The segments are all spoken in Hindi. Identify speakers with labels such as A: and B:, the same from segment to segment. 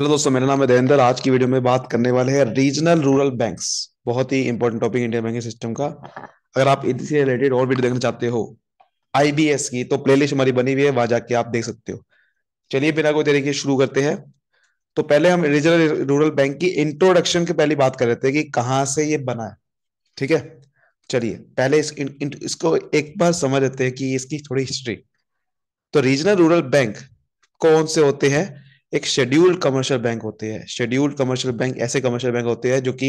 A: हेलो दोस्तों मेरा नाम है देवेंद्र आज की वीडियो में बात करने वाले हैं रीजनल रूरल बैंक्स बहुत ही important topic Indian banking system का अगर आप इससे रिलेटेड और वीडियो देखना चाहते हो आईबीएस की तो प्लेलिस्ट हमारी बनी हुई है वहां जाके आप देख सकते हो चलिए बिना कोई तरीके शुरू करते हैं तो पहले हम रीजनल रूरल बैंक की इंट्रोडक्शन की पहली बात कर रहे थे कि कहाँ से ये बना है ठीक है चलिए पहले इस, इन, इन, इसको एक बार समझ लेते हैं कि इसकी थोड़ी हिस्ट्री तो रीजनल रूरल बैंक कौन से होते हैं एक शेड्यूल्ड कमर्शियल बैंक होते हैं शेड्यूल्ड कमर्शियल बैंक ऐसे कमर्शियल बैंक होते हैं जो कि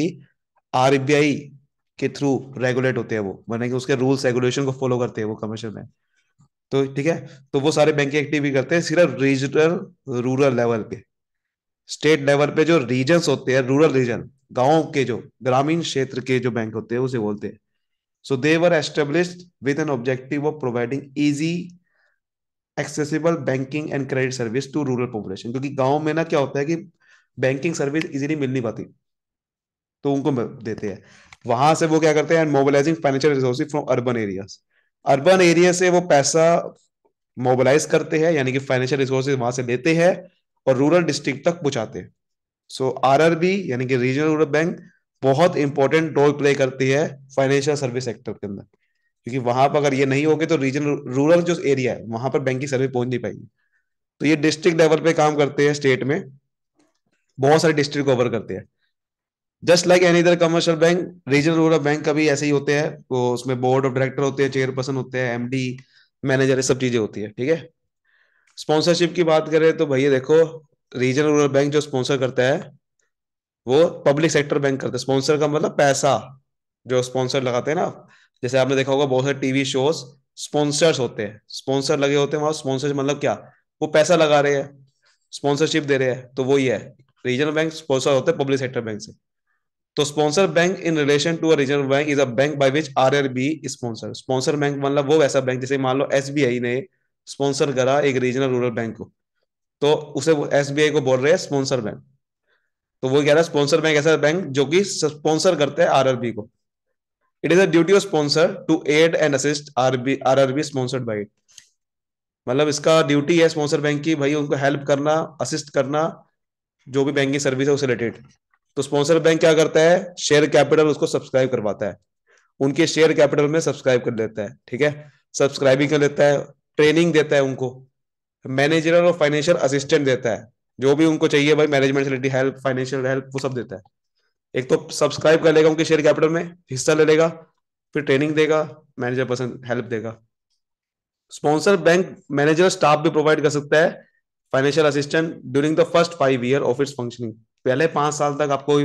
A: आरबीआई के थ्रू रेगुलेट होते हैं वो मैंने कि उसके रूल्स रेगुलेशन को फॉलो करते हैं वो कमर्शियल बैंक तो ठीक है तो वो सारे बैंक एक्टिव भी करते हैं सिर्फ रीजनल रूरल लेवल पे स्टेट लेवल पे जो रीजन होते हैं रूरल रीजन गाँव के जो ग्रामीण क्षेत्र के जो बैंक होते हैं उसे बोलते हैं so they were establish with an objective of providing easy accessible banking and credit service to rural population क्योंकि गाँव में ना क्या होता है कि बैंकिंग सर्विस इजीली मिल नहीं पाती तो उनको देते हैं वहां से वो क्या करते हैं mobilising financial resources from urban area urban area से वो पैसा मोबिलाइज करते हैं यानी कि फाइनेंशियल रिसोर्सेज वहां से लेते हैं और रूरल डिस्ट्रिक्ट तक पहुंचाते हैं सो आरआरबी यानी कि रीजनल रूरल बैंक बहुत इंपॉर्टेंट रोल प्ले करती है फाइनेंशियल सर्विस सेक्टर के अंदर क्योंकि वहां पर अगर ये नहीं होगी तो रीजन रूरल जो एरिया है वहां पर बैंक की सर्विस पहुंच नहीं पाएगी तो ये डिस्ट्रिक्ट लेवल पे काम करते हैं स्टेट में बहुत सारे डिस्ट्रिक्ट कवर करते हैं just like any other commercial bank regional rural bank का भी ऐसे ही होते हैं तो उसमें बोर्ड ऑफ डायरेक्टर होते हैं चेयरपर्सन होते हैं एमडी मैनेजर सब चीजें होती है ठीक है स्पॉन्सरशिप की बात करें तो भैया देखो रीजनल रूरल बैंक जो स्पॉन्सर करता है वो पब्लिक सेक्टर बैंक करता है स्पॉन्सर का मतलब पैसा जो स्पॉन्सर लगाते हैं ना जैसे आपने देखा होगा बहुत सारे टीवी शोज स्पॉन्सर्स होते हैं स्पॉन्सर लगे होते हैं वहां स्पॉन्सर मतलब क्या वो पैसा लगा रहे हैं स्पॉन्सरशिप दे रहे हैं तो वो ही है रीजनल बैंक स्पॉन्सर होते हैं पब्लिक सेक्टर बैंक से तो sponsor bank in relation to a regional bank is a bank by which R R B sponsor sponsor bank मतलब वो वैसा बैंक जैसे मान लो एस ने स्पॉन्सर करा एक रीजनल रूरल बैंक को तो उसे एस को बोल रहे हैं स्पॉन्सर बैंक तो वो कह रहा है स्पॉन्सर बैंक ऐसा बैंक जो कि स्पॉन्सर करता है आरआरबी को it is a duty of sponsor to aid and assist R R sponsored by मतलब इसका ड्यूटी है स्पॉन्सर बैंक की भाई उनको हेल्प करना असिस्ट करना जो भी बैंकिंग सर्विस है उससे रिलेटेड तो स्पॉन्सर बैंक क्या करता है शेयर कैपिटल उसको सब्सक्राइब करवाता है उनके शेयर कैपिटल में सब्सक्राइब कर लेता है ठीक है सब्सक्राइबिंग कर लेता है ट्रेनिंग देता है उनको मैनेजर और फाइनेंशियल असिस्टेंट देता है जो भी उनको चाहिए भाई मैनेजमेंट हेल्प फाइनेंशियल हेल्प वो सब देता है एक तो सब्सक्राइब कर लेगा उनके शेयर कैपिटल में हिस्सा ले लेगा फिर ट्रेनिंग देगा मैनेजर पर्सन हेल्प देगा स्पॉन्सर बैंक मैनेजर स्टाफ भी प्रोवाइड कर सकता है financial assistant during the first five year of its functioning पहले पांच साल तक आपको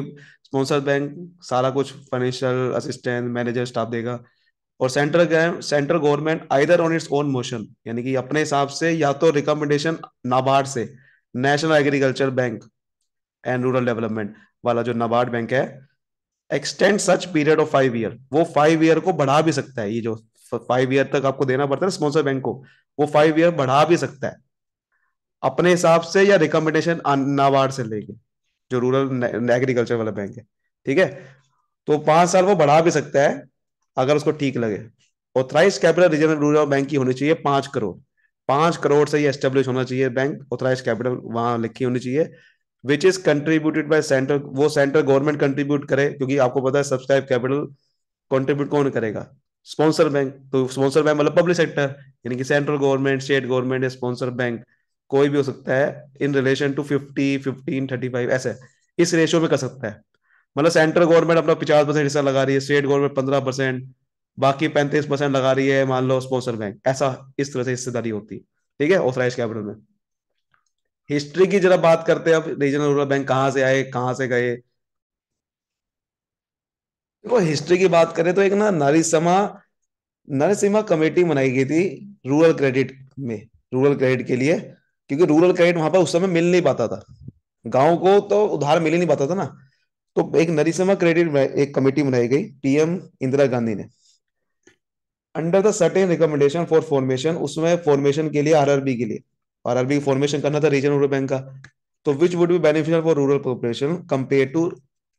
A: स्पॉन्सर बैंक सारा कुछ फाइनेंशियल असिस्टेंट मैनेजर स्टाफ देगा और central central government either on its own motion यानी कि अपने हिसाब से या तो रिकमेंडेशन नाबार्ड से national agriculture bank and rural development वाला जो नाबार्ड बैंक है extend such period of five year वो फाइव ईयर को बढ़ा भी सकता है ये जो फाइव ईयर तक आपको देना पड़ता है स्पॉन्सर बैंक को वो फाइव ईयर बढ़ा भी सकता है अपने हिसाब से या रिकमेंडेशन नाबार्ड से लेके जो रूरल एग्रीकल्चर वाला बैंक है ठीक है तो पांच साल वो बढ़ा भी सकता है अगर उसको ठीक लगे authorise capital reserve rural bank की होनी चाहिए पांच करोड़ पांच करोड़ से ये एस्टेब्लिश होना चाहिए बैंक ऑथराइज कैपिटल वहां लिखी होनी चाहिए which is contributed by centre वो सेंटर गवर्नमेंट कंट्रीब्यूट करे क्योंकि आपको पता है सब्सक्राइब कैपिटल कंट्रीब्यूट कौन करेगा स्पॉन्सर बैंक तो स्पॉन्सर बैंक मतलब पब्लिक सेक्टर यानी कि सेंट्रल गवर्नमेंट स्टेट गवर्नमेंट या स्पॉन्सर बैंक कोई भी हो सकता है in relation to fifty fifteen thirty five ऐसे इस रेशियो में कर सकता है मतलब सेंट्रल गवर्नमेंट अपना पचास परसेंट हिस्सा लगा रही है स्टेट गवर्नमेंट पंद्रह परसेंट बाकी पैंतीस परसेंट लगा रही है मान लो स्पॉन्सर बैंक ऐसा इस तरह से हिस्सेदारी होती है ठीक है ऑथराइज कैपिटल में हिस्ट्री की जरा बात करते हैं अब रीजनल रूरल बैंक कहाँ से आए कहाँ से गए देखो तो हिस्ट्री की बात करें तो एक ना नरिसमा नरसिम्हा कमेटी बनाई गई थी रूरल क्रेडिट में रूरल क्रेडिट के लिए क्योंकि रूरल क्रेडिट वहां पर उस समय मिल नहीं पाता था गांव को तो उधार मिल ही नहीं पाता था ना तो एक नरिसमा क्रेडिट एक कमेटी बनाई गई पीएम इंदिरा गांधी ने under the certain recommendation for formation उसमें फॉर्मेशन के लिए आरआरबी के लिए अरबी की फॉर्मेशन करना था रीजन रूरल बैंक का तो which would be beneficial for rural population compare to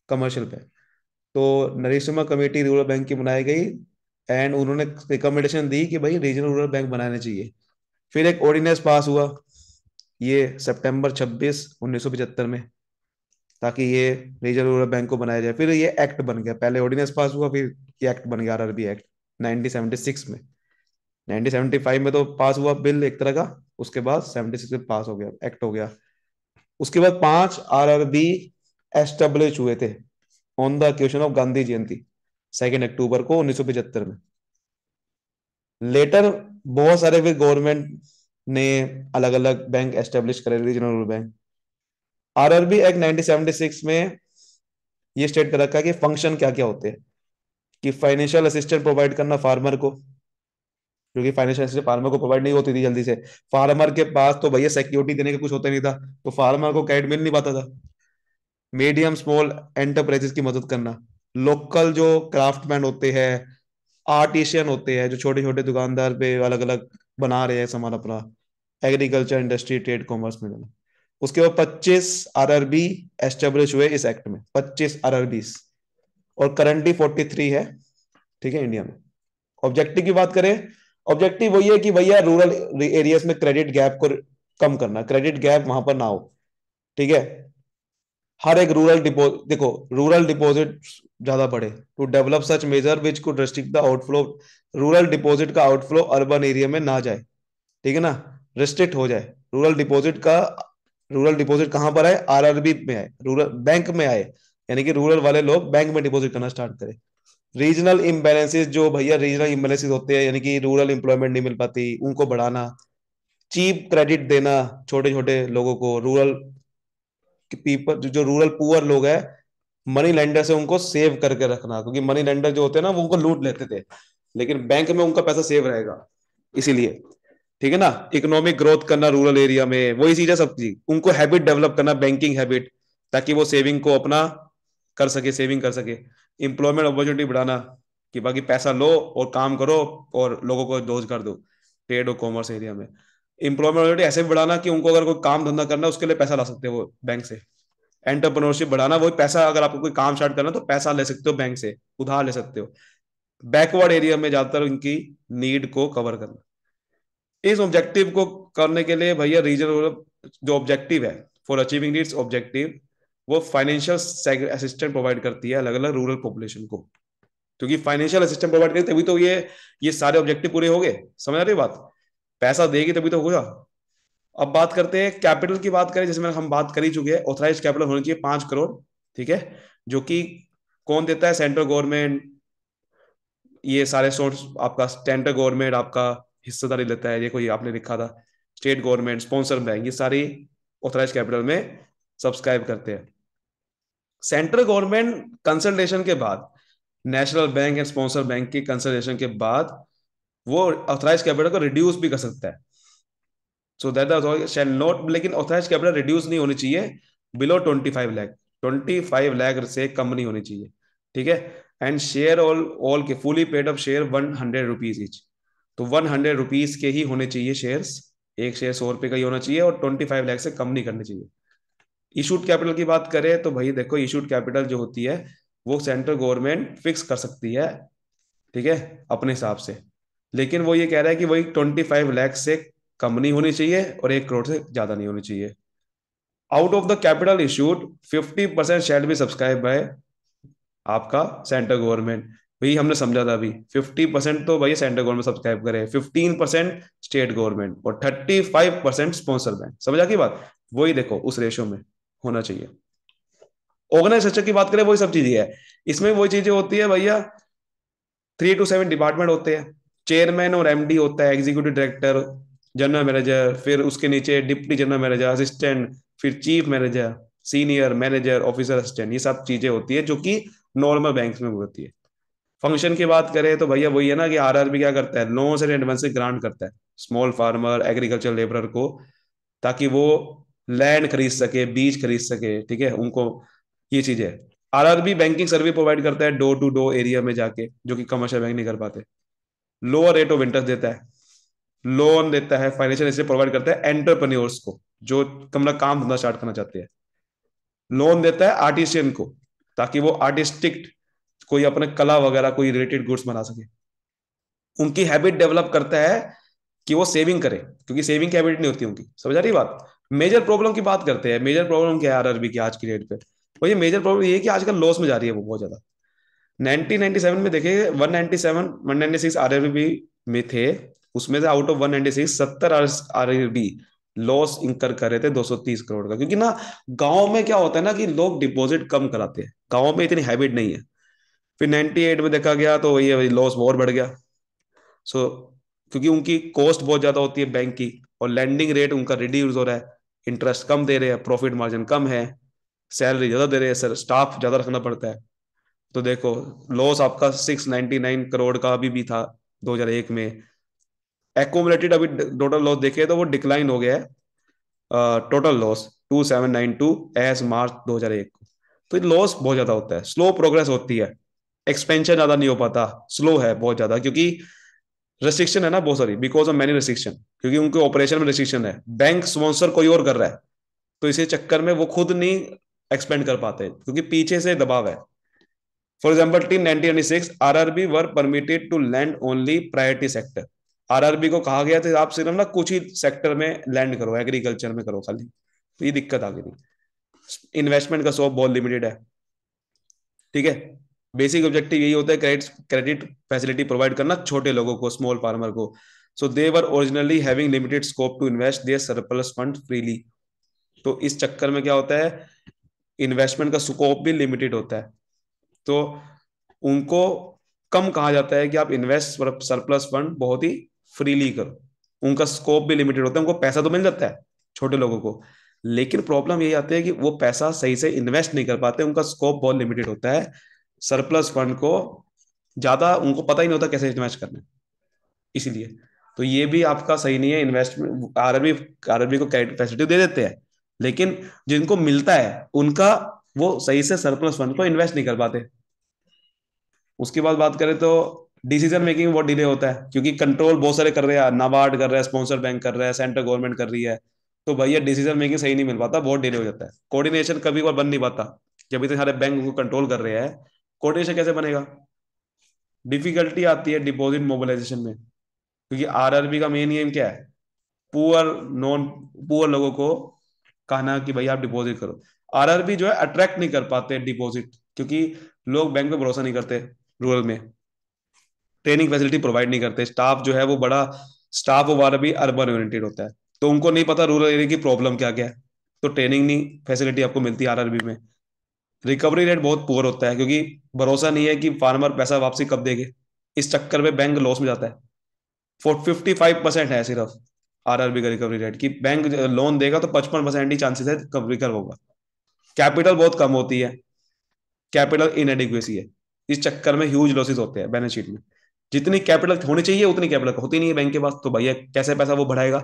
A: commercial bank तो नरेशमा कमेटी रूरल बैंक की बनाई गई एंड उन्होंने रिकमेंडेशन दी कि भाई रीजनल रूरल बैंक बनाने चाहिए फिर एक ऑर्डिनेंस पास हुआ ये सितंबर 26 1975 में ताकि ये रीजनल रूरल बैंक को बनाया जाए फिर ये एक्ट बन गया पहले ऑर्डिनेंस पास हुआ फिर ये एक्ट बन गया आरआरबी एक्ट 1976 में 1975 में तो पास हुआ बिल एक तरह का उसके बाद 76 में पास हो गया एक्ट हो गया उसके बाद पांच आर आर बी एस्टेब्लिश हुए थे on the question of Gandhi Jayanti second October को उन्नीस में लेटर बहुत सारे फिर गवर्नमेंट ने अलग अलग बैंक एस्टेब्लिश करे regional rural bank R R B act 1976 में ये स्टेट कर रखा है कि फंक्शन क्या क्या होते हैं कि फाइनेंशियल असिस्टेंट प्रोवाइड करना फार्मर को क्योंकि फाइनेंशियल सर्विस फार्मर को प्रोवाइड नहीं होती थी जल्दी से फार्मर के पास तो भैया सिक्योरिटी देने का कुछ होता नहीं था तो फार्मर को कैट मिल नहीं पाता था मीडियम स्मॉल एंटरप्राइजेस की मदद करना लोकल जो क्राफ्टमैन होते हैं आर्टिशियन होते हैं जो छोटे छोटे दुकानदार पे अलग अलग बना रहे हैं सामान अपना एग्रीकल्चर इंडस्ट्री ट्रेड कॉमर्स में देना उसके बाद पच्चीस आर आरआरबी एस्टेब्लिश हुए इस एक्ट में पच्चीस आर आरआरबीस और करंटली फोर्टी थ्री है ठीक है इंडिया में ऑब्जेक्टिव की बात करें ऑब्जेक्टिव वही है कि भैया रूरल एरियाज में क्रेडिट गैप को कम करना क्रेडिट गैप वहां पर ना हो ठीक है हर एक रूरल डिपोजिट देखो रूरल डिपोजिट ज्यादा बढ़े to develop such measure which could restrict the outflow rural deposit का आउटफ्लो अर्बन एरिया में ना जाए ठीक है ना रिस्ट्रिक्ट हो जाए रूरल डिपोजिट का रूरल डिपोजिट कहां पर आए आरआरबी में आए रूरल बैंक में आए यानी कि रूरल वाले लोग बैंक में डिपोजिट करना स्टार्ट करें रीजनल इम्बेलेंसेज जो भैया रीजनल इम्बेलेंसेज होते हैं यानी कि रूरल एम्प्लॉयमेंट नहीं मिल पाती उनको बढ़ाना चीप क्रेडिट देना छोटे छोटे लोगों को रूरल पीपल जो रूरल पुअर लोग हैं मनी लेंडर से उनको सेव करके रखना क्योंकि मनी लेंडर जो होते हैं ना वो उनको लूट लेते थे लेकिन बैंक में उनका पैसा सेव रहेगा इसीलिए ठीक है ना इकोनॉमिक ग्रोथ करना रूरल एरिया में वही चीज है सब चीज उनको हैबिट डेवलप करना बैंकिंग हैबिट ताकि वो सेविंग को अपना कर सके सेविंग कर सके इंप्लॉयमेंट अपॉर्चुनिटी बढ़ाना कि बाकी पैसा लो और काम करो और लोगों को कर दो ट्रेड और कॉमर्स एरिया में इंप्लॉयमेंट अपॉर्चुनिटी ऐसे बढ़ाना कि उनको अगर कोई काम धंधा करना उसके लिए पैसा ला सकते हो बैंक से एंटरप्रनोरशिप बढ़ाना वही पैसा अगर आपको कोई काम स्टार्ट करना तो पैसा ले सकते हो बैंक से उधार ले सकते हो बैकवर्ड एरिया में ज्यादातर उनकी नीड को कवर करना इस ऑब्जेक्टिव को करने के लिए भैया रीजन जो ऑब्जेक्टिव है फॉर अचीविंग नीड्स ऑब्जेक्टिव वो फाइनेंशियल असिस्टेंट प्रोवाइड करती है अलग अलग रूरल पॉपुलेशन को क्योंकि फाइनेंशियल असिस्टेंट प्रोवाइड करेगी तभी तो ये ये सारे ऑब्जेक्टिव पूरे हो गए समझ आ रही बात पैसा देगी तभी तो होगा अब बात करते हैं कैपिटल की बात करें जिसमें हम बात कर ही चुके हैं ऑथराइज कैपिटल होनी चाहिए पांच करोड़ ठीक है जो कि कौन देता है सेंट्रल गवर्नमेंट ये सारे सोर्स आपका सेंट्रल गवर्नमेंट आपका हिस्सेदारी लेता है ये कोई आपने लिखा था स्टेट गवर्नमेंट स्पॉन्सर बैंक ये सारी ऑथराइज कैपिटल में सब्सक्राइब करते हैं सेंट्रल गवर्नमेंट कंसल्टेशन के बाद national bank and sponsor bank की कंसल्टेशन के बाद वो ऑथराइज कैपिटल को रिड्यूस भी कर सकता है सो दैट शैल नॉट लेकिन ऑथराइज कैपिटल रिड्यूस नहीं होनी चाहिए below twenty five lakh twenty five lakh से कम नहीं होनी चाहिए ठीक है एंड शेयर ऑल ऑल के fully paid up share one hundred rupees each तो वन हंड्रेड रुपीज के ही होने चाहिए शेयर्स एक शेयर सौ रुपए का ही होना चाहिए और ट्वेंटी फाइव लैख से कम नहीं करनी चाहिए इशूड कैपिटल की बात करें तो भाई देखो इशूड कैपिटल जो होती है वो सेंट्रल गवर्नमेंट फिक्स कर सकती है ठीक है अपने हिसाब से लेकिन वो ये कह रहा है कि वही ट्वेंटी फाइव लैख से कम नहीं होनी चाहिए और एक करोड़ से ज्यादा नहीं होनी चाहिए out of the capital issued fifty percent shed भी सब्सक्राइब है आपका सेंट्रल गवर्नमेंट वही हमने समझा था अभी फिफ्टी परसेंट तो भाई सेंट्रल गवर्नमेंट सब्सक्राइब करे फिफ्टीन परसेंट स्टेट गवर्नमेंट और thirty five percent sponsor bank समझा की बात वही देखो उस रेशो में होना चाहिए ऑर्गेनाइजेशन की बात करें वही सब चीजें है इसमें वही चीजें होती है भैया थ्री टू सेवन डिपार्टमेंट होते हैं चेयरमैन और एमडी होता है एग्जीक्यूटिव डायरेक्टर जनरल मैनेजर फिर उसके नीचे डिप्टी जनरल मैनेजर असिस्टेंट फिर chief manager senior manager officer assistant ये सब चीजें होती है जो कि नॉर्मल बैंक में होती है फंक्शन की बात करें तो भैया वही है ना कि आरआरबी क्या करता है लोन्स एंड एडवांस ग्रांट करता है स्मॉल फार्मर एग्रीकल्चर लेबर को ताकि वो लैंड खरीद सके बीज खरीद सके ठीक है उनको ये चीज है आरआरबी बैंकिंग सर्विस प्रोवाइड करता है डोर टू डोर एरिया में जाके जो कि कमर्शियल बैंक नहीं कर पाते लोअर रेट ऑफ इंटरेस्ट देता है लोन देता है फाइनेंशियल इसलिए प्रोवाइड करता है एंटरप्रेन्योर्स को जो कमरा काम धंधा स्टार्ट करना चाहते हैं लोन देता है आर्टिस्टियन को ताकि वो आर्टिस्टिक कोई अपने कला वगैरह कोई रिलेटेड गुड्स बना सके उनकी हैबिट डेवलप करता है कि वो सेविंग करे क्योंकि सेविंग की हैबिट नहीं होती उनकी समझ आ रही बात मेजर प्रॉब्लम की बात करते हैं मेजर प्रॉब्लम क्या है आरआरबी की आज की डेट पे और ये मेजर प्रॉब्लम ये है कि आजकल लॉस में जा रही है वो बहुत ज्यादा 1997 में देखिए 197 196 आरआरबी में थे उसमें से आउट ऑफ 196 70 आरआरबी लॉस इंकर कर रहे थे 230 करोड़ का क्योंकि ना गांव में क्या होता है ना कि लोग डिपॉजिट कम कराते हैं गांव में इतनी हैबिट नहीं है फिर 98 में देखा गया तो वही लॉस और बढ़ गया सो so, क्योंकि उनकी कॉस्ट बहुत ज्यादा होती है बैंक की और लैंडिंग रेट उनका रिड्यूज हो रहा है इंटरेस्ट कम दे रहे हैं प्रॉफिट मार्जिन कम है सैलरी ज़्यादा दे रहे हैं सर स्टाफ ज़्यादा रखना पड़ता है तो देखो लॉस आपका सिक्स नाइनटी नाइन करोड़ का अभी भी था दो हजार एक में एकोमलेटेड अभी टोटल लॉस देखे तो वो डिक्लाइन हो गया है total loss two seven nine two as March दो हजार एक तो लॉस बहुत ज़्यादा होता है स्लो प्रोग्रेस होती है एक्सपेंशन ज़्यादा नहीं हो पाता स्लो है बहुत ज़्यादा क्योंकि रेस्ट्रिक्शन है ना बहुत सारी बिकॉज ऑफ मैनी रेस्ट्रिक्शन क्योंकि उनके ऑपरेशन में रेस्ट्रिक्शन है बैंक स्पॉन्सर कोई और कर रहा है तो इसी चक्कर में वो खुद नहीं एक्सपेंड कर पाते क्योंकि पीछे से दबाव है फॉर एग्जाम्पल टीन nineteen six R R B were permitted to lend only priority sector R R B को कहा गया था आप सिर्फ ना कुछ ही सेक्टर में लैंड करो एग्रीकल्चर में करो खाली तो ये दिक्कत आ गई इन्वेस्टमेंट का सोप बहुत लिमिटेड है ठीक है बेसिक ऑब्जेक्टिव यही होता है क्रेडिट क्रेडिट फैसिलिटी प्रोवाइड करना छोटे लोगों को स्मॉल फार्मर को so they were originally having limited scope to invest their surplus fund freely तो इस चक्कर में क्या होता है इन्वेस्टमेंट का स्कोप भी लिमिटेड होता है तो उनको कम कहा जाता है कि आप इन्वेस्ट सरप्लस फंड बहुत ही फ्रीली करो उनका स्कोप भी लिमिटेड होता है उनको पैसा तो मिल जाता है छोटे लोगों को लेकिन प्रॉब्लम यही आती है कि वो पैसा सही से इन्वेस्ट नहीं कर पाते उनका स्कोप बहुत लिमिटेड होता है सरप्लस फंड को ज़्यादा उनको पता ही नहीं होता कैसे इन्वेस्ट करना है इसीलिए तो ये भी आपका सही नहीं है इन्वेस्टमेंट आरबी आरबी को कैपेसिटी दे देते हैं लेकिन जिनको मिलता है उनका वो सही से सरप्लस फंड को इन्वेस्ट नहीं कर पाते उसके बाद बात करें तो डिसीजन मेकिंग बहुत डिले होता है क्योंकि कंट्रोल बहुत सारे कर रहे हैं नाबार्ड कर रहे हैं स्पॉन्सर बैंक कर रहे हैं सेंट्रल गवर्नमेंट कर रही है तो भैया डिसीजन मेकिंग सही नहीं मिल पाता बहुत डिले हो जाता है कोऑर्डिनेशन कभी बार बन नहीं पाता जब इतने सारे बैंक उनको कंट्रोल कर रहे हैं कोटेशन कैसे बनेगा डिफिकल्टी आती है डिपॉजिट मोबिलाइजेशन में क्योंकि आरआरबी का मेन एम क्या है पुअर नॉन पुअर लोगों को कहना कि भाई आप डिपॉजिट करो आरआरबी जो है अट्रैक्ट नहीं कर पाते डिपॉजिट क्योंकि लोग बैंक पे भरोसा नहीं करते रूरल में ट्रेनिंग फैसिलिटी प्रोवाइड नहीं करते स्टाफ जो है वो बड़ा स्टाफ वगैरह भी अर्बन ओरिएंटेड होता है तो उनको नहीं पता रूरल एरिया की प्रॉब्लम क्या क्या है तो ट्रेनिंग नहीं फैसिलिटी आपको मिलती है आरआरबी में रिकवरी रेट बहुत पुअर होता है क्योंकि भरोसा नहीं है कि फार्मर पैसा वापसी कब देंगे इस चक्कर में बैंक लॉस में जाता है फोर फिफ्टी फाइव परसेंट है सिर्फ आरआरबी का रिकवरी रेट की बैंक लोन देगा तो पचपन परसेंट ही चांसेस है रिकवर होगा कैपिटल बहुत कम होती है कैपिटल इनएडिक्वेसी है इस चक्कर में ह्यूज लॉसेस होते हैं बैलेंस शीट में जितनी कैपिटल होनी चाहिए उतनी कैपिटल होती नहीं है बैंक के पास तो भैया कैसे पैसा वो बढ़ाएगा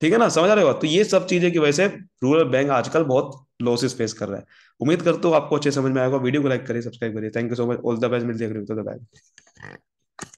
A: ठीक है ना समझ आ रहे हो तो ये सब चीजें की वजह से रूरल बैंक आजकल बहुत लॉसेस फेस कर रहा है उम्मीद करता हूँ आपको अच्छे समझ में आएगा वीडियो को लाइक करिए सब्सक्राइब करिए thank you so much all the best मिल देख रहे